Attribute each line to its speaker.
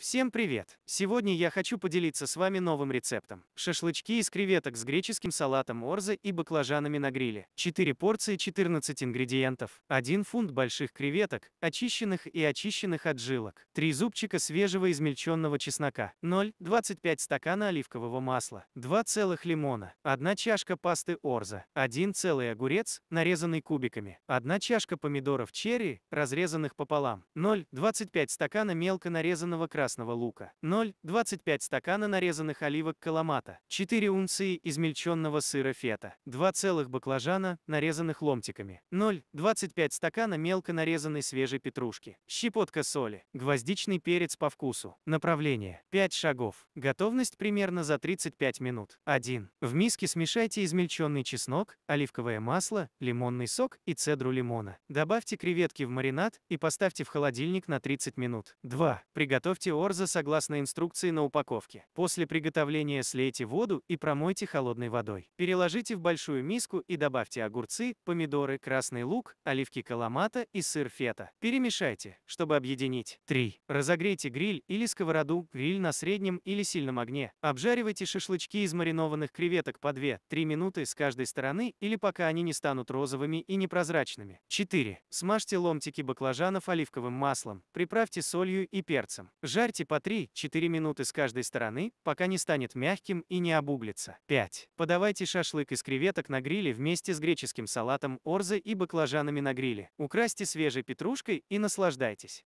Speaker 1: Всем привет! Сегодня я хочу поделиться с вами новым рецептом. Шашлычки из креветок с греческим салатом орза и баклажанами на гриле. 4 порции 14 ингредиентов. 1 фунт больших креветок, очищенных и очищенных от жилок. 3 зубчика свежего измельченного чеснока. 0,25 стакана оливкового масла. 2 целых лимона. 1 чашка пасты орза. 1 целый огурец, нарезанный кубиками. 1 чашка помидоров черри, разрезанных пополам. 0,25 стакана мелко нарезанного красного красного лука, 0,25 стакана нарезанных оливок каламата, 4 унции измельченного сыра фета, 2 целых баклажана, нарезанных ломтиками, 0,25 стакана мелко нарезанной свежей петрушки, щепотка соли, гвоздичный перец по вкусу, направление, 5 шагов, готовность примерно за 35 минут, 1. В миске смешайте измельченный чеснок, оливковое масло, лимонный сок и цедру лимона. Добавьте креветки в маринад и поставьте в холодильник на 30 минут. 2. Приготовьте орза согласно инструкции на упаковке. После приготовления слейте воду и промойте холодной водой. Переложите в большую миску и добавьте огурцы, помидоры, красный лук, оливки каламата и сыр фета. Перемешайте, чтобы объединить. 3. Разогрейте гриль или сковороду, гриль на среднем или сильном огне. Обжаривайте шашлычки из маринованных креветок по 2-3 минуты с каждой стороны или пока они не станут розовыми и непрозрачными. 4. Смажьте ломтики баклажанов оливковым маслом, приправьте солью и перцем. Жарьте Жарьте по 3-4 минуты с каждой стороны, пока не станет мягким и не обуглится. 5. Подавайте шашлык из креветок на гриле вместе с греческим салатом орзы и баклажанами на гриле. Украсьте свежей петрушкой и наслаждайтесь.